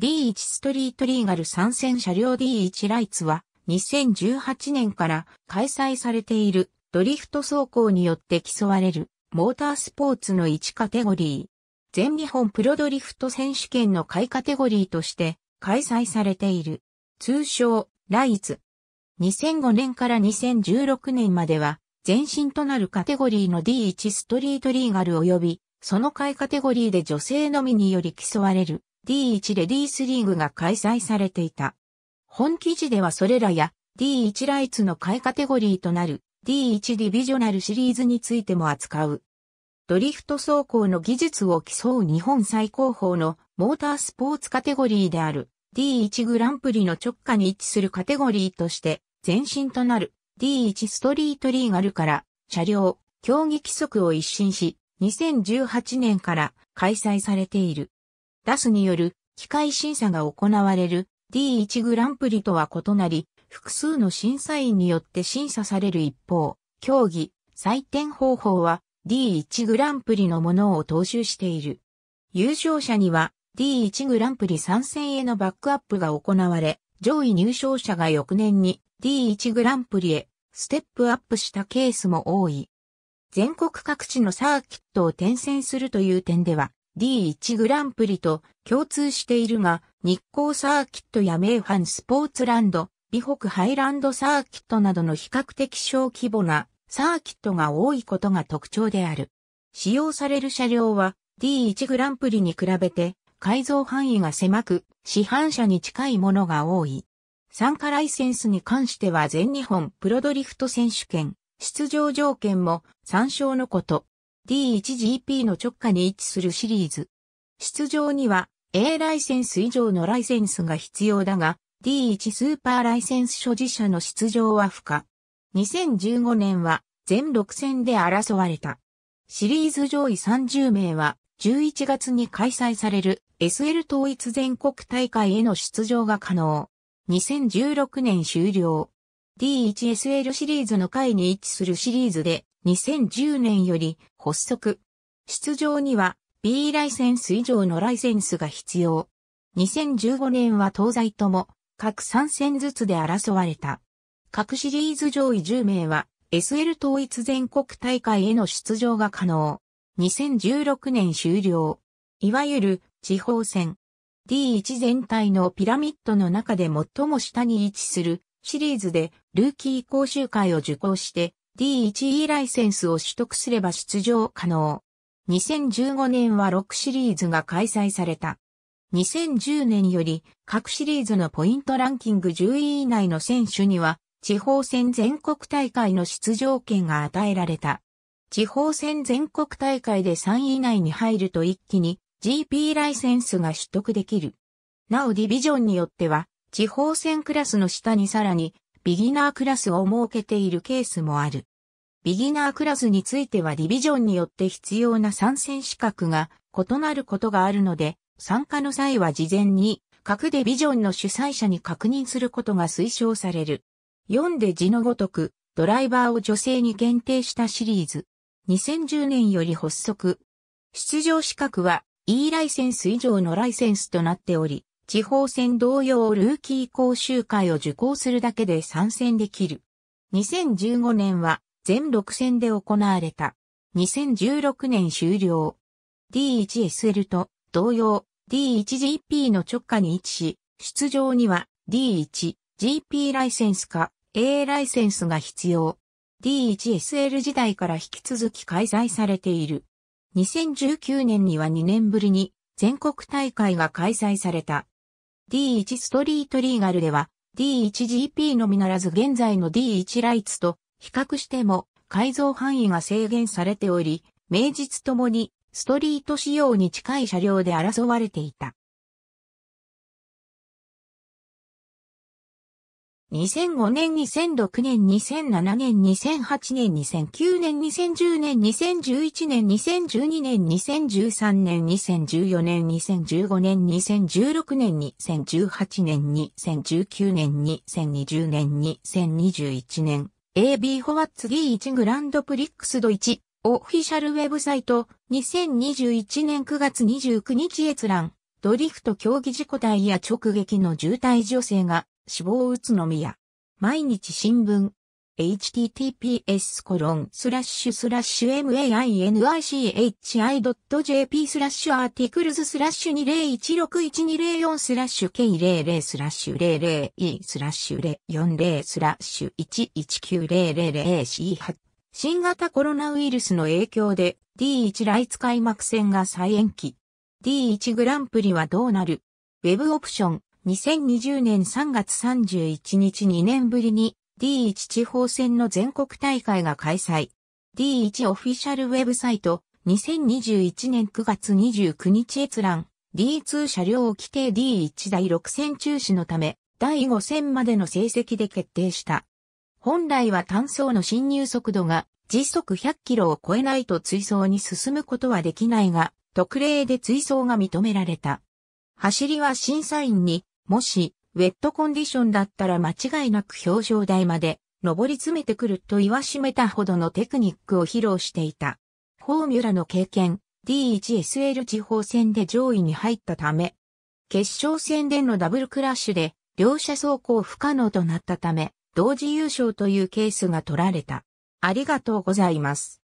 D1 ストリートリーガル参戦車両 D1 ライツは2018年から開催されているドリフト走行によって競われるモータースポーツの1カテゴリー。全日本プロドリフト選手権の会カテゴリーとして開催されている。通称、ライツ。2005年から2016年までは前身となるカテゴリーの D1 ストリートリーガル及びその下カテゴリーで女性のみにより競われる D1 レディースリーグが開催されていた。本記事ではそれらや D1 ライツの下位カテゴリーとなる D1 ディビジョナルシリーズについても扱う。ドリフト走行の技術を競う日本最高峰のモータースポーツカテゴリーである D1 グランプリの直下に位置するカテゴリーとして前身となる D1 ストリートリーガルから車両、競技規則を一新し、2018年から開催されている。ダスによる機械審査が行われる D1 グランプリとは異なり、複数の審査員によって審査される一方、競技、採点方法は D1 グランプリのものを踏襲している。優勝者には D1 グランプリ参戦へのバックアップが行われ、上位入賞者が翌年に D1 グランプリへステップアップしたケースも多い。全国各地のサーキットを転戦するという点では、D1 グランプリと共通しているが、日光サーキットや名阪スポーツランド、美北ハイランドサーキットなどの比較的小規模なサーキットが多いことが特徴である。使用される車両は D1 グランプリに比べて改造範囲が狭く、市販車に近いものが多い。参加ライセンスに関しては全日本プロドリフト選手権、出場条件も参照のこと。D1GP の直下に位置するシリーズ。出場には A ライセンス以上のライセンスが必要だが、D1 スーパーライセンス所持者の出場は不可。2015年は全6戦で争われた。シリーズ上位30名は11月に開催される SL 統一全国大会への出場が可能。2016年終了。D1SL シリーズの下位に位置するシリーズで2010年より発足。出場には B ライセンス以上のライセンスが必要。2015年は東西とも各3戦ずつで争われた。各シリーズ上位10名は SL 統一全国大会への出場が可能。2016年終了。いわゆる地方戦。D1 全体のピラミッドの中で最も下に位置するシリーズでルーキー講習会を受講して D1E ライセンスを取得すれば出場可能。2015年は6シリーズが開催された。2010年より各シリーズのポイントランキング10位以内の選手には地方戦全国大会の出場権が与えられた。地方戦全国大会で3位以内に入ると一気に GP ライセンスが取得できる。なおディビジョンによっては地方戦クラスの下にさらにビギナークラスを設けているケースもある。ビギナークラスについてはディビジョンによって必要な参戦資格が異なることがあるので、参加の際は事前に各ディビジョンの主催者に確認することが推奨される。読んで字のごとく、ドライバーを女性に限定したシリーズ。2010年より発足。出場資格は E ライセンス以上のライセンスとなっており、地方戦同様ルーキー講習会を受講するだけで参戦できる。2015年は全6戦で行われた。2016年終了。D1SL と同様 D1GP の直下に位置し、出場には D1GP ライセンスか A ライセンスが必要。D1SL 時代から引き続き開催されている。2019年には2年ぶりに全国大会が開催された。D1 ストリートリーガルでは D1GP のみならず現在の D1 ライツと比較しても改造範囲が制限されており、名実ともにストリート仕様に近い車両で争われていた。2005年、2006年、2007年、2008年、2009年、2010年、2011年、2012年、2013年、2014年、2015年、2016年、2018年、2019年、2020年、2021年、AB ホワッツ D1 グランドプリックスド1オフィシャルウェブサイト2021年9月29日閲覧ドリフト競技事故体や直撃の渋滞女性が死亡宇都宮。毎日新聞。https コロンスラッシュスラッシュ mainichi.jp スラッシュアーティクルズスラッシュ2016104スラッシュ k00 スラッシュ 00e スラッシュ040スラッシュ 119000c8 新型コロナウイルスの影響で D1 ライツ開幕戦が再延期。D1 グランプリはどうなるウェブオプション2020年3月31日2年ぶりに D1 地方戦の全国大会が開催。D1 オフィシャルウェブサイト2021年9月29日閲覧 D2 車両規定 D1 第6戦中止のため第5戦までの成績で決定した。本来は単走の進入速度が時速100キロを超えないと追走に進むことはできないが、特例で追走が認められた。走りは審査員にもし、ウェットコンディションだったら間違いなく表彰台まで上り詰めてくると言わしめたほどのテクニックを披露していた。フォーミュラの経験、D1SL 地方戦で上位に入ったため、決勝戦でのダブルクラッシュで両者走行不可能となったため、同時優勝というケースが取られた。ありがとうございます。